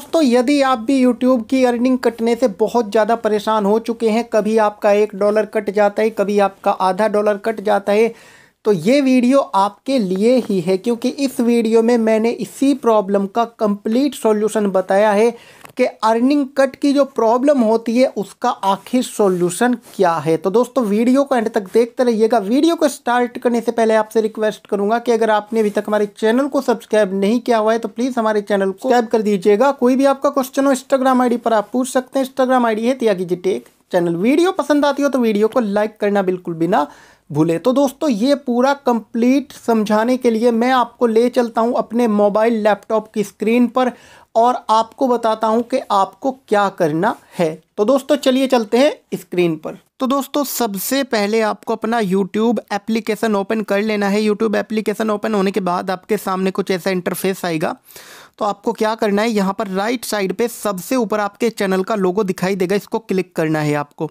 दोस्तों यदि आप भी यूट्यूब की अर्निंग कटने से बहुत ज़्यादा परेशान हो चुके हैं कभी आपका एक डॉलर कट जाता है कभी आपका आधा डॉलर कट जाता है तो ये वीडियो आपके लिए ही है क्योंकि इस वीडियो में मैंने इसी प्रॉब्लम का कंप्लीट सॉल्यूशन बताया है आपके अर्निंग कट की जो प्रॉब्लम होती है उसका आखिर सॉल्यूशन क्या है तो दोस्तों वीडियो को एंड तक देखते रहिएगा वीडियो को स्टार्ट करने से पहले आपसे रिक्वेस्ट करूंगा कि अगर आपने अभी तक हमारे चैनल को सब्सक्राइब नहीं किया हुआ है तो प्लीज़ हमारे चैनल को सब्सक्राइब कर दीजिएगा कोई भी आपका क्वेश्चन हो इंस्टाग्राम आई पर आप पूछ सकते हैं इंस्टाग्राम आई है Tyagi ji tech channel video पसंद आती हो तो वीडियो को लाइक करना बिल्कुल बिना भूले तो दोस्तों ये पूरा कंप्लीट समझाने के लिए मैं आपको ले चलता हूँ अपने मोबाइल लैपटॉप की स्क्रीन पर और आपको बताता हूँ कि आपको क्या करना है तो दोस्तों चलिए चलते हैं स्क्रीन पर तो दोस्तों सबसे पहले आपको अपना YouTube एप्लीकेशन ओपन कर लेना है YouTube एप्लीकेशन ओपन होने के बाद आपके सामने कुछ ऐसा इंटरफेस आएगा तो आपको क्या करना है यहाँ पर राइट साइड पे सबसे ऊपर आपके चैनल का लोगो दिखाई देगा इसको क्लिक करना है आपको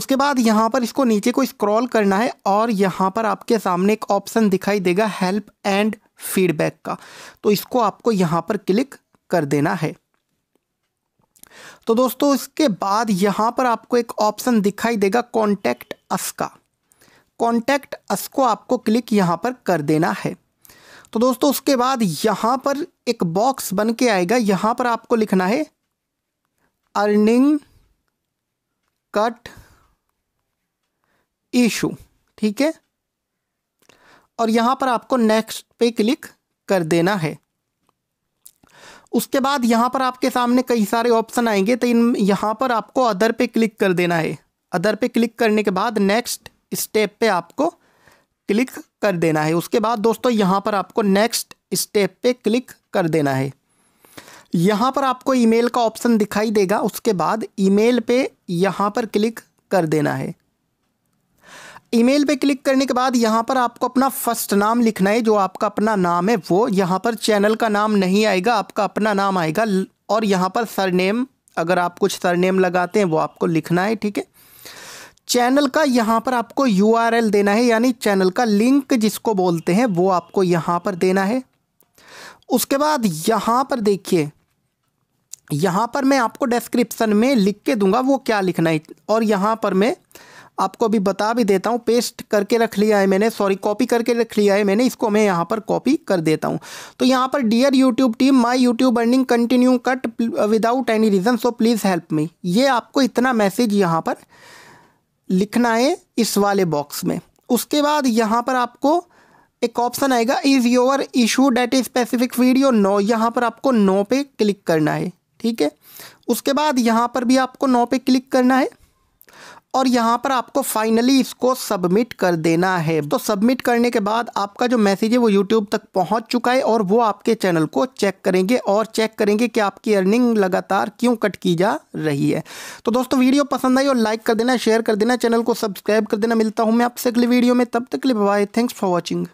उसके बाद यहाँ पर इसको नीचे को स्क्रॉल करना है और यहाँ पर आपके सामने एक ऑप्शन दिखाई देगा हेल्प एंड फीडबैक का तो इसको आपको यहाँ पर क्लिक कर देना है तो दोस्तों इसके बाद यहाँ पर आपको एक ऑप्शन दिखाई देगा कॉन्टैक्ट अस का कॉन्टैक्ट अस को आपको क्लिक यहाँ पर कर देना है तो दोस्तों उसके बाद यहां पर एक बॉक्स बन के आएगा यहां पर आपको लिखना है अर्निंग कट इशू ठीक है और यहां पर आपको नेक्स्ट पे क्लिक कर देना है उसके बाद यहां पर आपके सामने कई सारे ऑप्शन आएंगे तो इन यहां पर आपको अदर पे क्लिक कर देना है अदर पे क्लिक करने के बाद नेक्स्ट स्टेप पे आपको क्लिक कर देना है उसके बाद दोस्तों यहाँ पर आपको नेक्स्ट स्टेप पे क्लिक कर देना है यहाँ पर आपको ईमेल का ऑप्शन दिखाई देगा उसके बाद ईमेल पे यहाँ पर क्लिक कर देना है ईमेल पे क्लिक करने के बाद यहाँ पर आपको अपना फर्स्ट नाम लिखना है जो आपका अपना नाम है वो यहाँ पर चैनल का नाम नहीं आएगा आपका अपना नाम आएगा और यहाँ पर सरनेम अगर आप कुछ सरनेम लगाते हैं वो आपको लिखना है ठीक है चैनल का यहाँ पर आपको यू देना है यानी चैनल का लिंक जिसको बोलते हैं वो आपको यहाँ पर देना है उसके बाद यहाँ पर देखिए यहाँ पर मैं आपको डिस्क्रिप्शन में लिख के दूंगा वो क्या लिखना है और यहाँ पर मैं आपको अभी बता भी देता हूँ पेस्ट करके रख लिया है मैंने सॉरी कॉपी करके रख लिया है मैंने इसको मैं यहाँ पर कॉपी कर देता हूँ तो यहाँ पर dear YouTube team my YouTube earning continue cut without any reason so please help me ये आपको इतना मैसेज यहाँ पर लिखना है इस वाले बॉक्स में उसके बाद यहाँ पर आपको एक ऑप्शन आएगा is your issue that a specific video no यहाँ पर आपको नो पे क्लिक करना है ठीक है उसके बाद यहाँ पर भी आपको नो पे क्लिक करना है और यहाँ पर आपको फाइनली इसको सबमिट कर देना है तो सबमिट करने के बाद आपका जो मैसेज है वो यूट्यूब तक पहुँच चुका है और वो आपके चैनल को चेक करेंगे और चेक करेंगे कि आपकी अर्निंग लगातार क्यों कट की जा रही है तो दोस्तों वीडियो पसंद आई और लाइक कर देना शेयर कर देना चैनल को सब्सक्राइब कर देना मिलता हूँ मैं आपसे अगली वीडियो में तब तक के लिए बाय थैंक्स फॉर वॉचिंग